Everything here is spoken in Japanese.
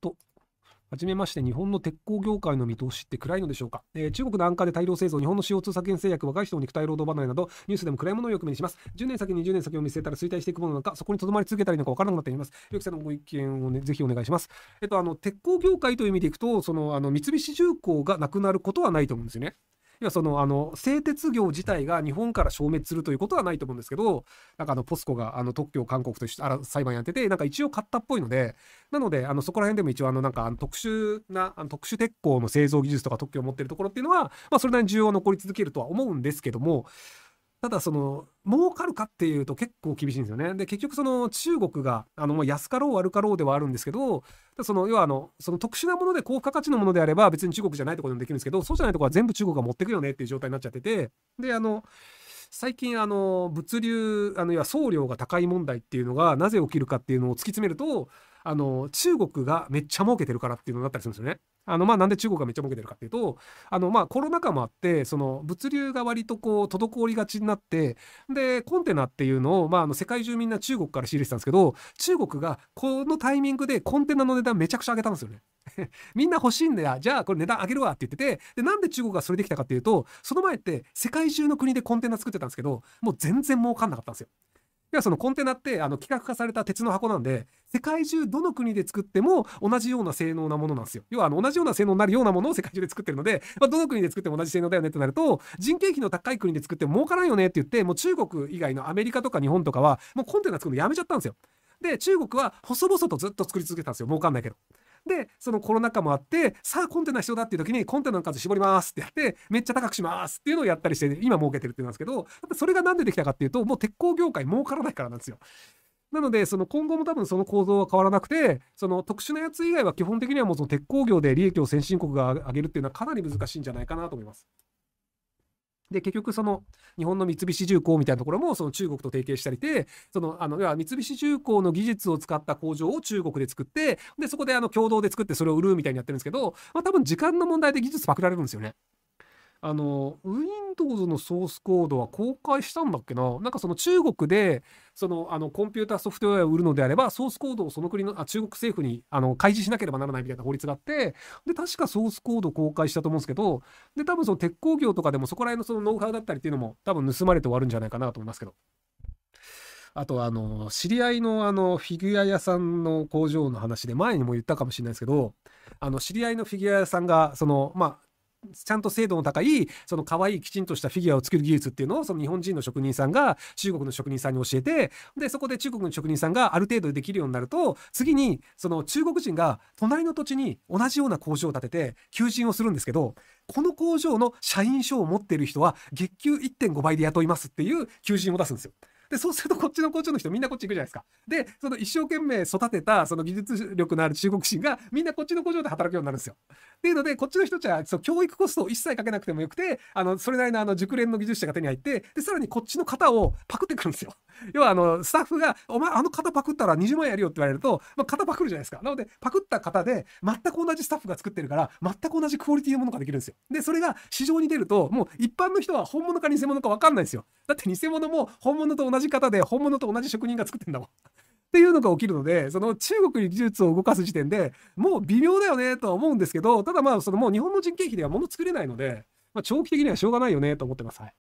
と。はじめまして、日本の鉄鋼業界の見通しって暗いのでしょうか、えー、中国の安価で大量製造、日本の CO2 削減制約、若い人の肉体労働離れなど、ニュースでも暗いものをよく目にします。10年先、20年先を見据えたら衰退していくものなのか、そこにとどまり続けたらいいのか分からなくなっています。よきさんのご意見を、ね、ぜひお願いします。えっと、あの、鉄鋼業界という意味でいくと、その、あの、三菱重工がなくなることはないと思うんですよね。いやそのあの製鉄業自体が日本から消滅するということはないと思うんですけどなんかあのポスコがあの特許を韓国としてあら裁判やっててなんか一応買ったっぽいのでなのであのそこら辺でも一応あのなんかあの特殊なあの特殊鉄鋼の製造技術とか特許を持ってるところっていうのは、まあ、それなりに需要は残り続けるとは思うんですけどもただその儲かるかっていうと結構厳しいんですよね。で結局その中国があの安かろう悪かろうではあるんですけどその要はあのその特殊なもので高付加価値のものであれば別に中国じゃないところでもできるんですけどそうじゃないところは全部中国が持ってくよねっていう状態になっちゃっててであの最近あの物流あの要は送料が高い問題っていうのがなぜ起きるかっていうのを突き詰めるとあの中国がめっちゃ儲けてるからっていうのになったりするんですよね。あのまあなんで中国がめっちゃ儲けてるかっていうとあのまあコロナ禍もあってその物流が割とこう滞りがちになってでコンテナっていうのをまああの世界中みんな中国から仕入れてたんですけど中国がこのタイミングでコンテナの値段めちゃくちゃ上げたんですよね。みんな欲しいんだよ。じゃあこれ値段上げるわって言ってて、で、なんで中国がそれできたかっていうと、その前って世界中の国でコンテナ作ってたんですけど、もう全然儲かんなかったんですよ。要はそのコンテナってあの規格化された鉄の箱なんで世界中どの国で作っても同じような性能なものなんですよ。要はあの同じような性能になるようなものを世界中で作ってるので、まあ、どの国で作っても同じ性能だよねってなると人件費の高い国で作っても儲からんよねって言ってもう中国以外のアメリカとか日本とかはもうコンテナ作るのやめちゃったんですよ。で中国は細々とずっと作り続けたんですよ儲かんないけど。でそのコロナ禍もあってさあコンテナ必要だっていう時にコンテナの数絞りますってやってめっちゃ高くしますっていうのをやったりして今儲けてるっていうんですけどそれが何でできたかっていうともう鉄鋼業界儲からないからなんですよ。なので、その今後も多分その構造は変わらなくて、その特殊なやつ以外は基本的にはもうその鉄鋼業で利益を先進国が上げるっていうのはかなり難しいんじゃないかなと思います。で、結局その日本の三菱重工みたいなところもその中国と提携したりで、そのあの要は三菱重工の技術を使った工場を中国で作って、で、そこであの共同で作ってそれを売るみたいにやってるんですけど、まあ多分時間の問題で技術パクられるんですよね。あの、Windows のソースコードは公開したんだっけななんかその中国で、その、あの、コンピューターソフトウェアを売るのであれば、ソースコードをその国の、あ中国政府に、あの、開示しなければならないみたいな法律があって、で、確かソースコード公開したと思うんですけど、で、多分その鉄鋼業とかでもそこら辺のそのノウハウだったりっていうのも、多分盗まれて終わるんじゃないかなと思いますけど。あとあの、知り合いのあの、フィギュア屋さんの工場の話で、前にも言ったかもしれないですけど、あの、知り合いのフィギュア屋さんが、その、まあ、ちゃんと精度の高い、その可愛いきちんとしたフィギュアを作る技術っていうのを、その日本人の職人さんが中国の職人さんに教えて、で、そこで中国の職人さんがある程度できるようになると、次に、その中国人が隣の土地に同じような工場を建てて、求人をするんですけど、この工場の社員証を持っている人は、月給1.5倍で雇いますっていう求人を出すんですよ。で、そうするとこっちの工場の人みんなこっち行くじゃないですか。で、その一生懸命育てたその技術力のある中国人がみんなこっちの工場で働くようになるんですよ。っていうので、こっちの人たちはその教育コストを一切かけなくてもよくて、あの、それなりのあの熟練の技術者が手に入って、で、さらにこっちの型をパクってくるんですよ。要はあのスタッフが「お前あの型パクったら20万円やるよ」って言われると、まあ、型パクるじゃないですかなのでパクった型で全く同じスタッフが作ってるから全く同じクオリティのものができるんですよでそれが市場に出るともう一般の人は本物か偽物か分かんないですよだって偽物も本物と同じ型で本物と同じ職人が作ってんだもん っていうのが起きるので、その中国に技術を動かす時点でもう微妙だよねとは思うんですけど、ただまあ、そのもう日本の人件費では物作れないので、まあ、長期的にはしょうがないよねと思ってます。はい